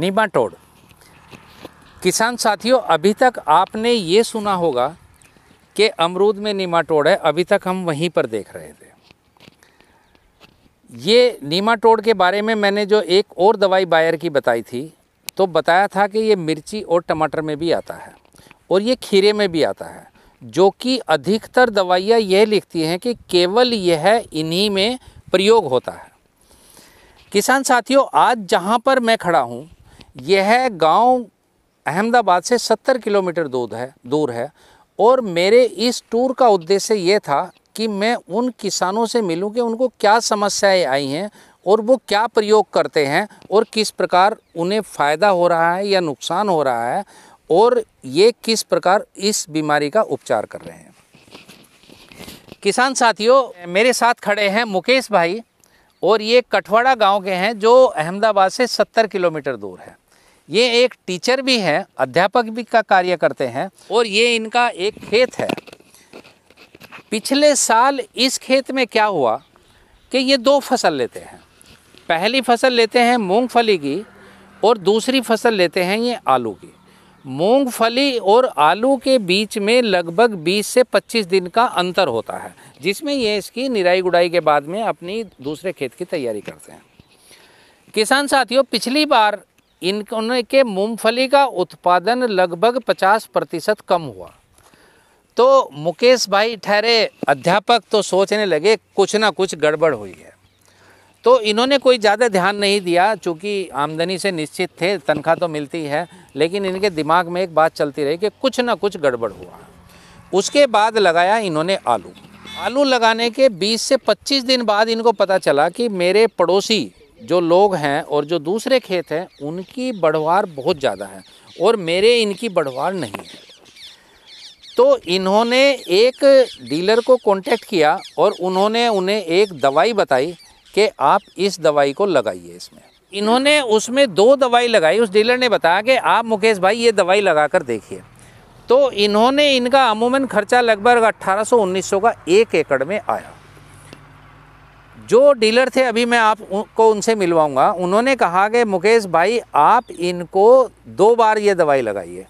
Nematode किसान साथियों अभी तक आपने ये सुना होगा कि अमरूद में निमाटोड है अभी तक हम वहीं पर देख रहे थे ये निमाटोड के बारे में मैंने जो एक और दवाई बायर की बताई थी तो बताया था कि ये मिर्ची और टमाटर में भी आता है और ये खीरे में भी आता है जो कि अधिकतर दवाइयाँ यह लिखती हैं कि केवल यह इन्हीं में प्रयोग होता है किसान साथियों आज जहाँ पर मैं खड़ा हूँ यह गांव अहमदाबाद से 70 किलोमीटर दूर है दूर है और मेरे इस टूर का उद्देश्य ये था कि मैं उन किसानों से मिलूं कि उनको क्या समस्याएं आई हैं और वो क्या प्रयोग करते हैं और किस प्रकार उन्हें फ़ायदा हो रहा है या नुकसान हो रहा है और ये किस प्रकार इस बीमारी का उपचार कर रहे हैं किसान साथियों मेरे साथ खड़े हैं मुकेश भाई और ये कठवाड़ा गांव के हैं जो अहमदाबाद से 70 किलोमीटर दूर है ये एक टीचर भी हैं अध्यापक भी का कार्य करते हैं और ये इनका एक खेत है पिछले साल इस खेत में क्या हुआ कि ये दो फसल लेते हैं पहली फसल लेते हैं मूंगफली की और दूसरी फसल लेते हैं ये आलू की मूंगफली और आलू के बीच में लगभग 20 से 25 दिन का अंतर होता है जिसमें ये इसकी निराई गुड़ाई के बाद में अपनी दूसरे खेत की तैयारी करते हैं किसान साथियों पिछली बार इन के मूंगफली का उत्पादन लगभग 50 प्रतिशत कम हुआ तो मुकेश भाई ठहरे अध्यापक तो सोचने लगे कुछ ना कुछ गड़बड़ हुई है तो इन्होंने कोई ज़्यादा ध्यान नहीं दिया चूँकि आमदनी से निश्चित थे तनख्वाह तो मिलती है लेकिन इनके दिमाग में एक बात चलती रही कि कुछ ना कुछ गड़बड़ हुआ उसके बाद लगाया इन्होंने आलू आलू लगाने के 20 से 25 दिन बाद इनको पता चला कि मेरे पड़ोसी जो लोग हैं और जो दूसरे खेत हैं उनकी बढ़वार बहुत ज़्यादा है और मेरे इनकी बढ़वार नहीं है तो इन्होंने एक डीलर को कांटेक्ट किया और उन्होंने उन्हें एक दवाई बताई कि आप इस दवाई को लगाइए इसमें इन्होंने उसमें दो दवाई लगाई उस डीलर ने बताया कि आप मुकेश भाई ये दवाई लगा कर देखिए तो इन्होंने इनका अमूमन खर्चा लगभग अट्ठारह सौ का एक एकड़ में आया जो डीलर थे अभी मैं आपको उनसे मिलवाऊंगा उन्होंने कहा कि मुकेश भाई आप इनको दो बार ये दवाई लगाइए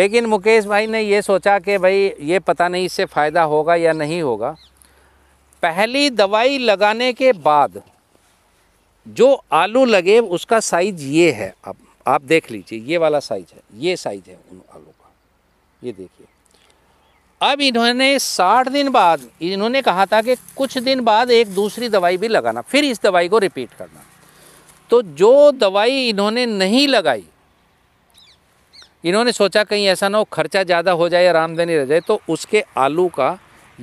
लेकिन मुकेश भाई ने ये सोचा कि भाई ये पता नहीं इससे फ़ायदा होगा या नहीं होगा पहली दवाई लगाने के बाद जो आलू लगे उसका साइज ये है अब आप, आप देख लीजिए ये वाला साइज है ये साइज है उन आलू का ये देखिए अब इन्होंने साठ दिन बाद इन्होंने कहा था कि कुछ दिन बाद एक दूसरी दवाई भी लगाना फिर इस दवाई को रिपीट करना तो जो दवाई इन्होंने नहीं लगाई इन्होंने सोचा कहीं ऐसा ना हो खर्चा ज़्यादा हो जाए आमदनी रह जाए तो उसके आलू का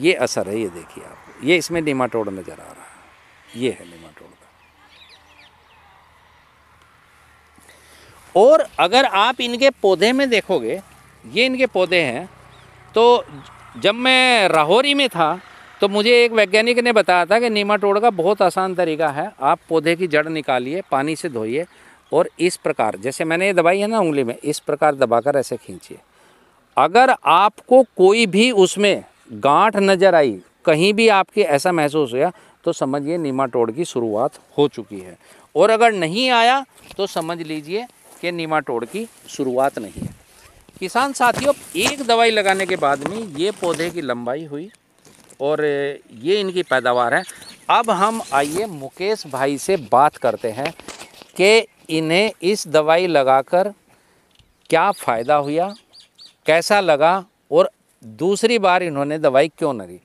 ये असर है ये देखिए आप ये इसमें निमाटोड नज़र आ रहा है ये है निमाटोड का और अगर आप इनके पौधे में देखोगे ये इनके पौधे हैं तो जब मैं राहौरी में था तो मुझे एक वैज्ञानिक ने बताया था कि नीमाटोड का बहुत आसान तरीका है आप पौधे की जड़ निकालिए पानी से धोइए और इस प्रकार जैसे मैंने ये दबाई है ना उंगली में इस प्रकार दबाकर ऐसे खींचिए अगर आपको कोई भी उसमें गांठ नज़र आई कहीं भी आपके ऐसा महसूस हुआ तो समझिए नीमाटोड की शुरुआत हो चुकी है और अगर नहीं आया तो समझ लीजिए कि नीमाटोड की शुरुआत नहीं है किसान साथियों एक दवाई लगाने के बाद में ये पौधे की लंबाई हुई और ये इनकी पैदावार है अब हम आइए मुकेश भाई से बात करते हैं कि इन्हें इस दवाई लगाकर क्या फ़ायदा हुआ कैसा लगा और दूसरी बार इन्होंने दवाई क्यों न दी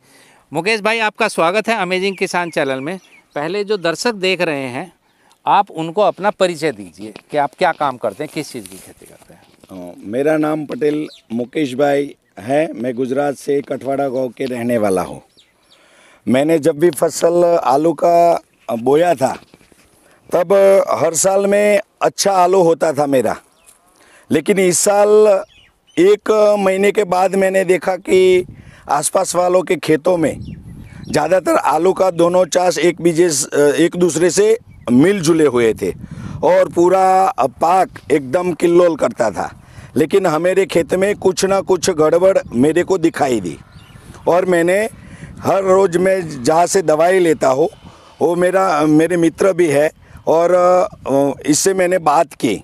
मुकेश भाई आपका स्वागत है अमेजिंग किसान चैनल में पहले जो दर्शक देख रहे हैं आप उनको अपना परिचय दीजिए कि आप क्या काम करते हैं किस चीज़ की खेती करते मेरा नाम पटेल मुकेश भाई है मैं गुजरात से कठवाड़ा गांव के रहने वाला हूँ मैंने जब भी फसल आलू का बोया था तब हर साल में अच्छा आलू होता था मेरा लेकिन इस साल एक महीने के बाद मैंने देखा कि आसपास वालों के खेतों में ज़्यादातर आलू का दोनों चास एक बीजे एक दूसरे से जुले हुए थे और पूरा पाक एकदम किल्लोल करता था लेकिन हमारे खेत में कुछ ना कुछ गड़बड़ मेरे को दिखाई दी और मैंने हर रोज़ मैं जहाँ से दवाई लेता हूँ वो मेरा मेरे मित्र भी है और इससे मैंने बात की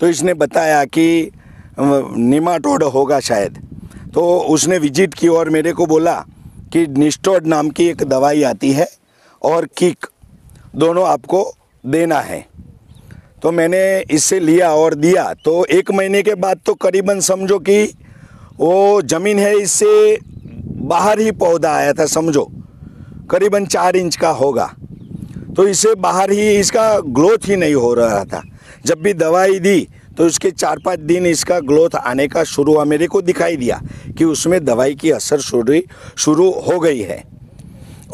तो इसने बताया कि निमाटोड होगा शायद तो उसने विजिट की और मेरे को बोला कि निस्टोड नाम की एक दवाई आती है और किक दोनों आपको देना है तो मैंने इससे लिया और दिया तो एक महीने के बाद तो करीबन समझो कि वो ज़मीन है इससे बाहर ही पौधा आया था समझो करीबन चार इंच का होगा तो इसे बाहर ही इसका ग्रोथ ही नहीं हो रहा था जब भी दवाई दी तो उसके चार पाँच दिन इसका ग्रोथ आने का शुरू हुआ मेरे को दिखाई दिया कि उसमें दवाई की असर शुरू शुरू हो गई है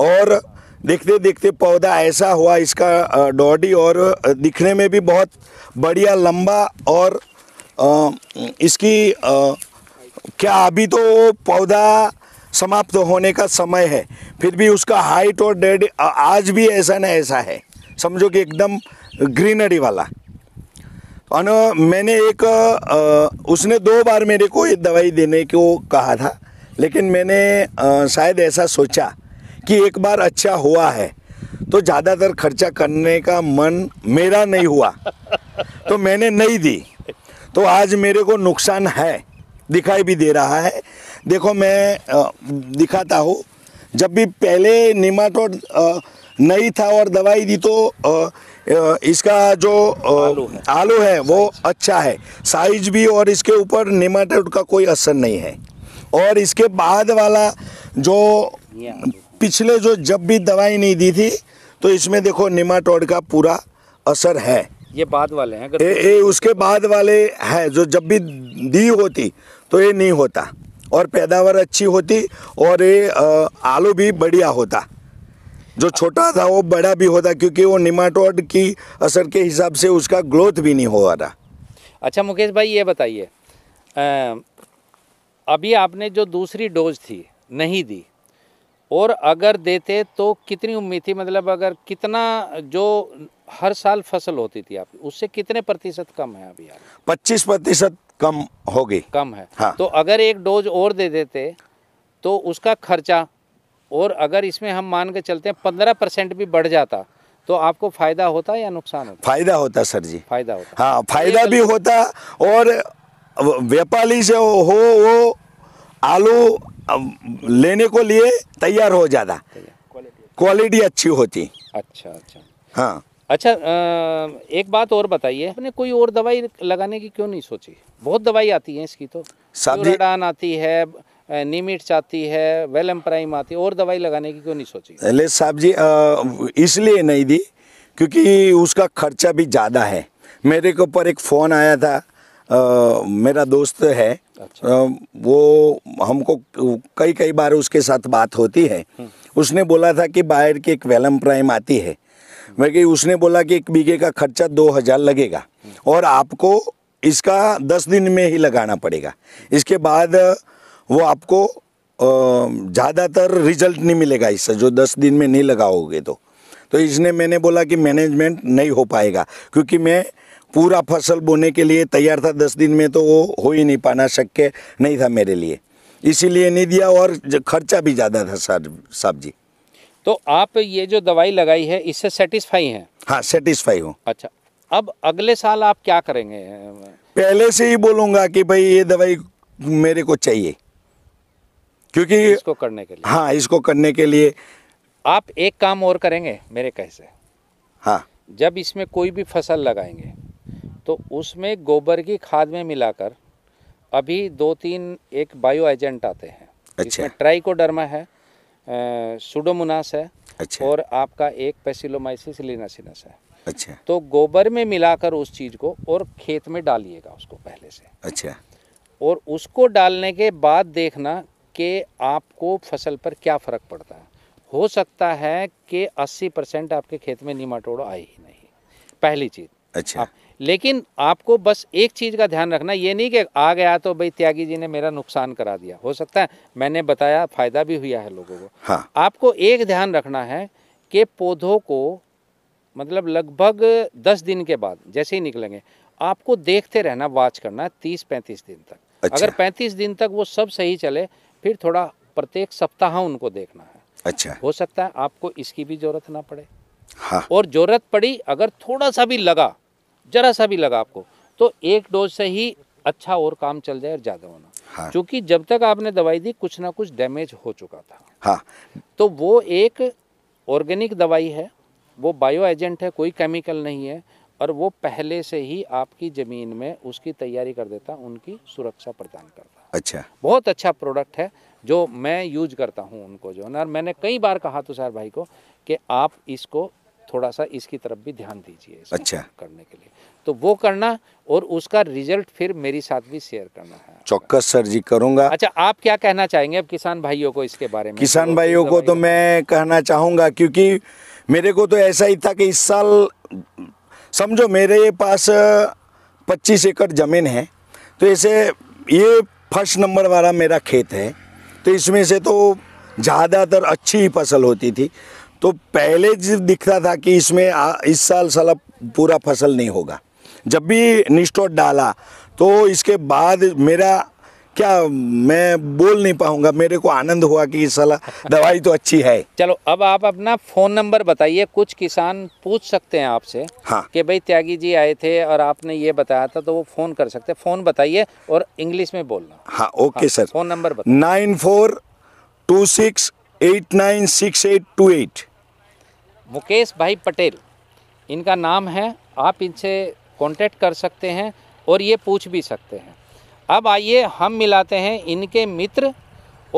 और देखते देखते पौधा ऐसा हुआ इसका डॉडी और दिखने में भी बहुत बढ़िया लंबा और इसकी क्या अभी तो पौधा समाप्त होने का समय है फिर भी उसका हाइट और डेड आज भी ऐसा ना ऐसा है समझो कि एकदम ग्रीनरी वाला और मैंने एक उसने दो बार मेरे को ये दवाई देने को कहा था लेकिन मैंने शायद ऐसा सोचा कि एक बार अच्छा हुआ है तो ज़्यादातर खर्चा करने का मन मेरा नहीं हुआ तो मैंने नहीं दी तो आज मेरे को नुकसान है दिखाई भी दे रहा है देखो मैं दिखाता हूँ जब भी पहले निमाटोड नहीं था और दवाई दी तो इसका जो आलू है, आलू है वो अच्छा है साइज भी और इसके ऊपर निमाटोड का कोई असर नहीं है और इसके बाद वाला जो पिछले जो जब भी दवाई नहीं दी थी तो इसमें देखो निमाटोड का पूरा असर है ये बाद वाले हैं ए, ए, उसके बाद वाले है जो जब भी दी होती तो ये नहीं होता और पैदावार अच्छी होती और ये आलू भी बढ़िया होता जो छोटा था वो बड़ा भी होता क्योंकि वो निमाटोड की असर के हिसाब से उसका ग्रोथ भी नहीं हो रहा अच्छा मुकेश भाई ये बताइए अभी आपने जो दूसरी डोज थी नहीं दी और अगर देते तो कितनी उम्मीद थी मतलब अगर कितना जो हर साल फसल होती थी आपकी उससे कितने प्रतिशत कम है अभी आप पच्चीस प्रतिशत कम हो गई कम है हाँ। तो अगर एक डोज और दे देते तो उसका खर्चा और अगर इसमें हम मान के चलते हैं पंद्रह परसेंट भी बढ़ जाता तो आपको फायदा होता या नुकसान होता फायदा होता सर जी फायदा होता हाँ तो फायदा तो भी होता और व्यापारी से हो वो आलू लेने को लिए तैयार हो ज्यादा क्वालिटी अच्छी होती अच्छा अच्छा हाँ अच्छा एक बात और बताइए आपने कोई और दवाई लगाने की क्यों नहीं सोची बहुत दवाई आती है इसकी तो साबुडान आती है नीमिट आती है वेलम प्राइम आती है और दवाई लगाने की क्यों नहीं सोची अरे साहब जी इसलिए नहीं दी क्योंकि उसका खर्चा भी ज़्यादा है मेरे के ऊपर एक फ़ोन आया था आ, मेरा दोस्त है अच्छा। वो हमको कई कई बार उसके साथ बात होती है हम्म। उसने बोला था कि बाहर की एक वेलम प्राइम आती है बल्कि हम्म। उसने बोला कि एक बीघे का खर्चा दो हज़ार लगेगा हम्म। और आपको इसका दस दिन में ही लगाना पड़ेगा इसके बाद वो आपको ज़्यादातर रिजल्ट नहीं मिलेगा इससे जो दस दिन में नहीं लगाओगे तो तो इसने मैंने बोला कि मैनेजमेंट नहीं हो पाएगा क्योंकि मैं पूरा फसल बोने के लिए तैयार था दस दिन में तो वो हो ही नहीं पाना शक्य नहीं था मेरे लिए इसीलिए नहीं दिया और खर्चा भी ज़्यादा था सर साहब जी तो आप ये जो दवाई लगाई है इससे सेटिस्फाई हैं हाँ सेटिस्फाई हूँ अच्छा अब अगले साल आप क्या करेंगे पहले से ही बोलूँगा कि भाई ये दवाई मेरे को चाहिए क्योंकि इसको करने के लिए हाँ इसको करने के लिए आप एक काम और करेंगे मेरे कैसे हाँ जब इसमें कोई भी फसल लगाएंगे तो उसमें गोबर की खाद में मिलाकर अभी दो तीन एक बायो एजेंट आते हैं अच्छा। इसमें ट्राइकोडर्मा है सुडोमोनास है अच्छा। और आपका एक पेसिलोमाइसिस लिनासिनस है अच्छा तो गोबर में मिलाकर उस चीज़ को और खेत में डालिएगा उसको पहले से अच्छा और उसको डालने के बाद देखना कि आपको फसल पर क्या फ़र्क पड़ता है हो सकता है कि 80 परसेंट आपके खेत में निमाटोड़ आए ही नहीं पहली चीज़ अच्छा आप लेकिन आपको बस एक चीज़ का ध्यान रखना ये नहीं कि आ गया तो भाई त्यागी जी ने मेरा नुकसान करा दिया हो सकता है मैंने बताया फ़ायदा भी हुआ है लोगों को हाँ। आपको एक ध्यान रखना है कि पौधों को मतलब लगभग दस दिन के बाद जैसे ही निकलेंगे आपको देखते रहना वाच करना तीस पैंतीस दिन तक अच्छा। अगर पैंतीस दिन तक वो सब सही चले फिर थोड़ा प्रत्येक सप्ताह उनको देखना है अच्छा हो सकता है आपको इसकी भी जरूरत ना पड़े हाँ। और जरूरत पड़ी अगर थोड़ा सा भी लगा जरा सा भी लगा आपको तो एक डोज से ही अच्छा और काम चल जाए और ज़्यादा होना हाँ। क्योंकि जब तक आपने दवाई दी कुछ ना कुछ डैमेज हो चुका था हाँ तो वो एक ऑर्गेनिक दवाई है वो बायो एजेंट है कोई केमिकल नहीं है और वो पहले से ही आपकी ज़मीन में उसकी तैयारी कर देता उनकी सुरक्षा प्रदान करता अच्छा बहुत अच्छा प्रोडक्ट है जो मैं यूज करता हूँ उनको जो है और मैंने कई बार कहा तो सर भाई को कि आप इसको थोड़ा सा इसकी तरफ भी ध्यान दीजिए अच्छा करने के लिए तो वो करना और उसका रिजल्ट फिर मेरे साथ भी शेयर करना है चौकस सर जी करूंगा अच्छा आप क्या कहना चाहेंगे अब किसान भाइयों को इसके बारे में किसान भाइयों को तो मैं कहना चाहूँगा क्योंकि मेरे को तो ऐसा ही था कि इस साल समझो मेरे पास पच्चीस एकड़ ज़मीन है तो ऐसे ये फर्स्ट नंबर वाला मेरा खेत है तो इसमें से तो ज़्यादातर अच्छी ही फसल होती थी तो पहले जब दिखता था कि इसमें आ, इस साल साला पूरा फसल नहीं होगा जब भी निष्ठोट डाला तो इसके बाद मेरा क्या मैं बोल नहीं पाऊंगा मेरे को आनंद हुआ कि इस साला दवाई तो अच्छी है चलो अब आप अपना फ़ोन नंबर बताइए कुछ किसान पूछ सकते हैं आपसे हाँ कि भाई त्यागी जी आए थे और आपने ये बताया था तो वो फ़ोन कर सकते हैं फ़ोन बताइए और इंग्लिश में बोलना हाँ ओके हाँ, sir phone number nine four two six eight nine six eight two eight Mukesh भाई पटेल इनका नाम है आप इनसे कांटेक्ट कर सकते हैं और ये पूछ भी सकते हैं अब आइए हम मिलाते हैं इनके मित्र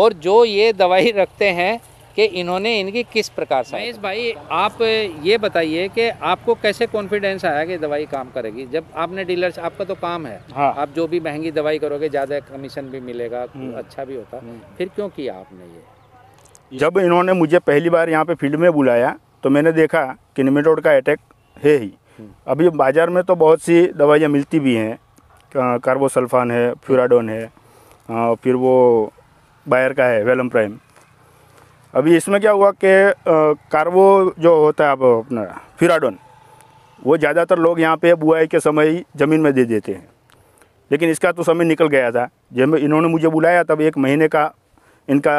और जो ये दवाई रखते हैं कि इन्होंने इनकी किस प्रकार से महेश भाई आप ये बताइए कि आपको कैसे कॉन्फिडेंस आया कि दवाई काम करेगी जब आपने डीलर्स आपका तो काम है हाँ। आप जो भी महंगी दवाई करोगे ज़्यादा कमीशन भी मिलेगा हम्म। अच्छा भी होता हम्म। फिर क्यों किया आपने ये जब इन्होंने मुझे पहली बार यहाँ पे फील्ड में बुलाया तो मैंने देखा कि निमेटोड का अटैक है ही अभी बाज़ार में तो बहुत सी दवाइयाँ मिलती भी हैं कार्बोसल्फान है फ्यूराडोन है फिर वो बायर का है वेलम प्राइम अभी इसमें क्या हुआ कि कार्बो जो होता है आप अपना फ्यूराडोन वो ज़्यादातर लोग यहाँ पे बुआई के समय ज़मीन में दे देते हैं लेकिन इसका तो समय निकल गया था जब इन्होंने मुझे बुलाया तब एक महीने का इनका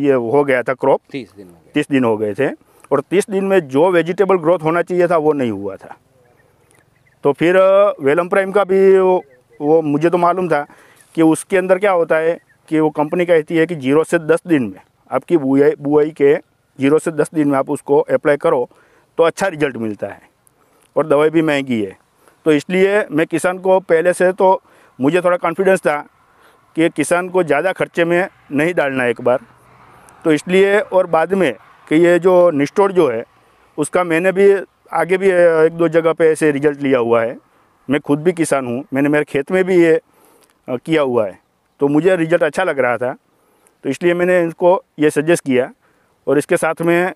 ये हो गया था क्रॉप तीस दिन तीस दिन हो गए थे और तीस दिन में जो वेजिटेबल ग्रोथ होना चाहिए था वो नहीं हुआ था तो फिर वेलम प्राइम का भी वो, वो मुझे तो मालूम था कि उसके अंदर क्या होता है कि वो कंपनी कहती है कि जीरो से दस दिन में आपकी बुआई बुआई के जीरो से दस दिन में आप उसको अप्लाई करो तो अच्छा रिजल्ट मिलता है और दवाई भी महंगी है तो इसलिए मैं किसान को पहले से तो मुझे थोड़ा कॉन्फिडेंस था कि किसान को ज़्यादा खर्चे में नहीं डालना एक बार तो इसलिए और बाद में कि ये जो निस्टोर जो है उसका मैंने भी आगे भी एक दो जगह पे ऐसे रिजल्ट लिया हुआ है मैं खुद भी किसान हूँ मैंने मेरे खेत में भी ये किया हुआ है तो मुझे रिजल्ट अच्छा लग रहा था तो इसलिए मैंने इनको ये सजेस्ट किया और इसके साथ में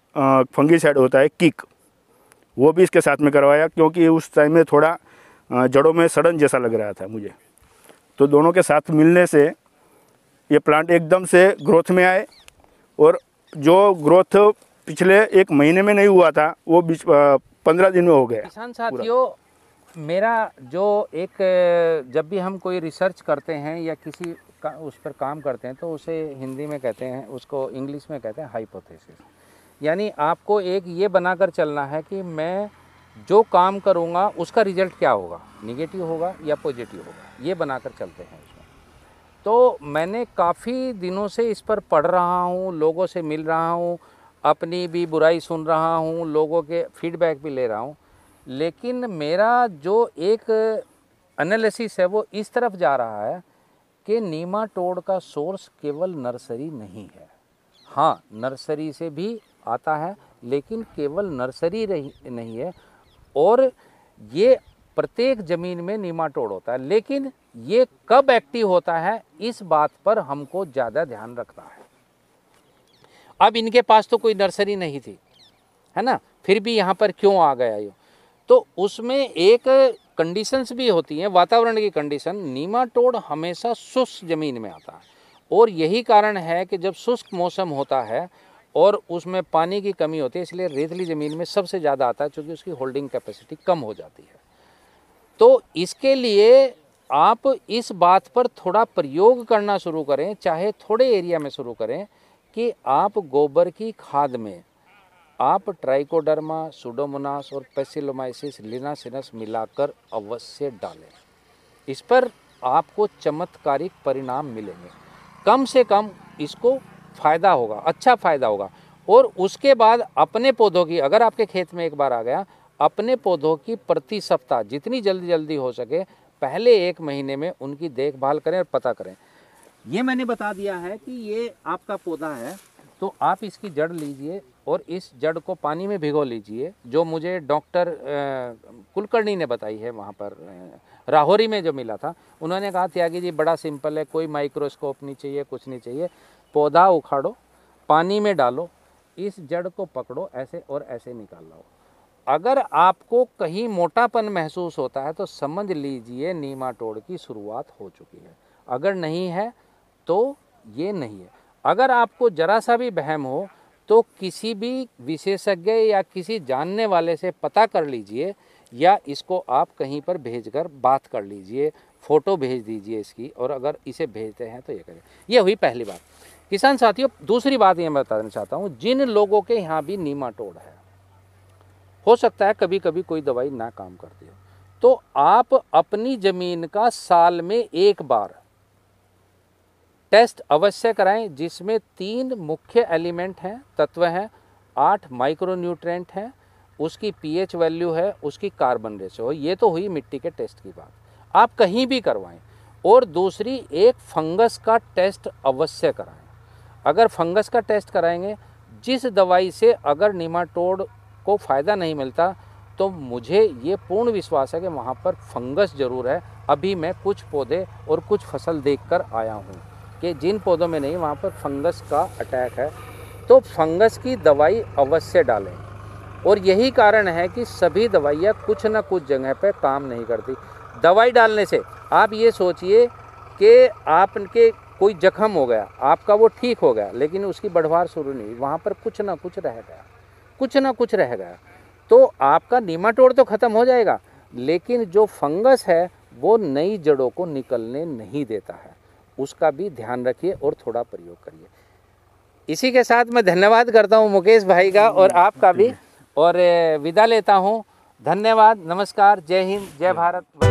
फंगीसाइड होता है किक वो भी इसके साथ में करवाया क्योंकि उस टाइम में थोड़ा जड़ों में सड़न जैसा लग रहा था मुझे तो दोनों के साथ मिलने से ये प्लांट एकदम से ग्रोथ में आए और जो ग्रोथ पिछले एक महीने में नहीं हुआ था वो बीच पंद्रह दिन में हो गया किसान साथियों मेरा जो एक जब भी हम कोई रिसर्च करते हैं या किसी का उस पर काम करते हैं तो उसे हिंदी में कहते हैं उसको इंग्लिश में कहते हैं हाइपोथेसिस यानी आपको एक ये बनाकर चलना है कि मैं जो काम करूँगा उसका रिजल्ट क्या होगा निगेटिव होगा या पॉजिटिव होगा ये बनाकर चलते हैं तो मैंने काफ़ी दिनों से इस पर पढ़ रहा हूँ लोगों से मिल रहा हूँ अपनी भी बुराई सुन रहा हूँ लोगों के फीडबैक भी ले रहा हूँ लेकिन मेरा जो एक एनालिसिस है वो इस तरफ जा रहा है कि नीमा टोड़ का सोर्स केवल नर्सरी नहीं है हाँ नर्सरी से भी आता है लेकिन केवल नर्सरी नहीं है और ये प्रत्येक ज़मीन में नीमाटोड होता है लेकिन ये कब एक्टिव होता है इस बात पर हमको ज़्यादा ध्यान रखना है अब इनके पास तो कोई नर्सरी नहीं थी है ना फिर भी यहाँ पर क्यों आ गया ये तो उसमें एक कंडीशंस भी होती हैं वातावरण की कंडीशन नीमाटोड हमेशा शुष्क ज़मीन में आता है और यही कारण है कि जब शुष्क मौसम होता है और उसमें पानी की कमी होती है इसलिए रेतली ज़मीन में सबसे ज़्यादा आता है क्योंकि उसकी होल्डिंग कैपेसिटी कम हो जाती है तो इसके लिए आप इस बात पर थोड़ा प्रयोग करना शुरू करें चाहे थोड़े एरिया में शुरू करें कि आप गोबर की खाद में आप ट्राइकोडर्मा सुडोमोनास और पेसिलोमाइसिस लिनासिनस मिलाकर अवश्य डालें इस पर आपको चमत्कारिक परिणाम मिलेंगे कम से कम इसको फ़ायदा होगा अच्छा फ़ायदा होगा और उसके बाद अपने पौधों की अगर आपके खेत में एक बार आ गया अपने पौधों की प्रति सप्ताह जितनी जल्दी जल्दी हो सके पहले एक महीने में उनकी देखभाल करें और पता करें ये मैंने बता दिया है कि ये आपका पौधा है तो आप इसकी जड़ लीजिए और इस जड़ को पानी में भिगो लीजिए जो मुझे डॉक्टर कुलकर्णी ने बताई है वहाँ पर राहोरी में जो मिला था उन्होंने कहा त्यागी जी बड़ा सिंपल है कोई माइक्रोस्कोप नहीं चाहिए कुछ नहीं चाहिए पौधा उखाड़ो पानी में डालो इस जड़ को पकड़ो ऐसे और ऐसे निकाल लाओ अगर आपको कहीं मोटापन महसूस होता है तो समझ लीजिए नीमाटोड की शुरुआत हो चुकी है अगर नहीं है तो ये नहीं है अगर आपको ज़रा सा भी बहम हो तो किसी भी विशेषज्ञ या किसी जानने वाले से पता कर लीजिए या इसको आप कहीं पर भेजकर बात कर लीजिए फ़ोटो भेज दीजिए इसकी और अगर इसे भेजते हैं तो ये करें ये हुई पहली बात किसान साथियों दूसरी बात ये मैं बताना चाहता हूँ जिन लोगों के यहाँ भी टोड़ है हो सकता है कभी कभी कोई दवाई ना काम करती हो तो आप अपनी ज़मीन का साल में एक बार टेस्ट अवश्य कराएं जिसमें तीन मुख्य एलिमेंट हैं तत्व हैं आठ माइक्रो न्यूट्रेंट हैं उसकी पीएच वैल्यू है उसकी कार्बन रेशो ये तो हुई मिट्टी के टेस्ट की बात आप कहीं भी करवाएं और दूसरी एक फंगस का टेस्ट अवश्य कराएं अगर फंगस का टेस्ट कराएंगे जिस दवाई से अगर निमाटोड को फ़ायदा नहीं मिलता तो मुझे ये पूर्ण विश्वास है कि वहाँ पर फंगस ज़रूर है अभी मैं कुछ पौधे और कुछ फसल देख कर आया हूँ कि जिन पौधों में नहीं वहाँ पर फंगस का अटैक है तो फंगस की दवाई अवश्य डालें और यही कारण है कि सभी दवाइयाँ कुछ ना कुछ जगह पर काम नहीं करती दवाई डालने से आप ये सोचिए कि आपके कोई जख्म हो गया आपका वो ठीक हो गया लेकिन उसकी बढ़वार शुरू नहीं वहाँ पर कुछ ना कुछ रह गया कुछ ना कुछ रह गया तो आपका नीमाटोड़ तो ख़त्म हो जाएगा लेकिन जो फंगस है वो नई जड़ों को निकलने नहीं देता है उसका भी ध्यान रखिए और थोड़ा प्रयोग करिए इसी के साथ मैं धन्यवाद करता हूँ मुकेश भाई का और आपका भी और विदा लेता हूँ धन्यवाद नमस्कार जय हिंद जय भारत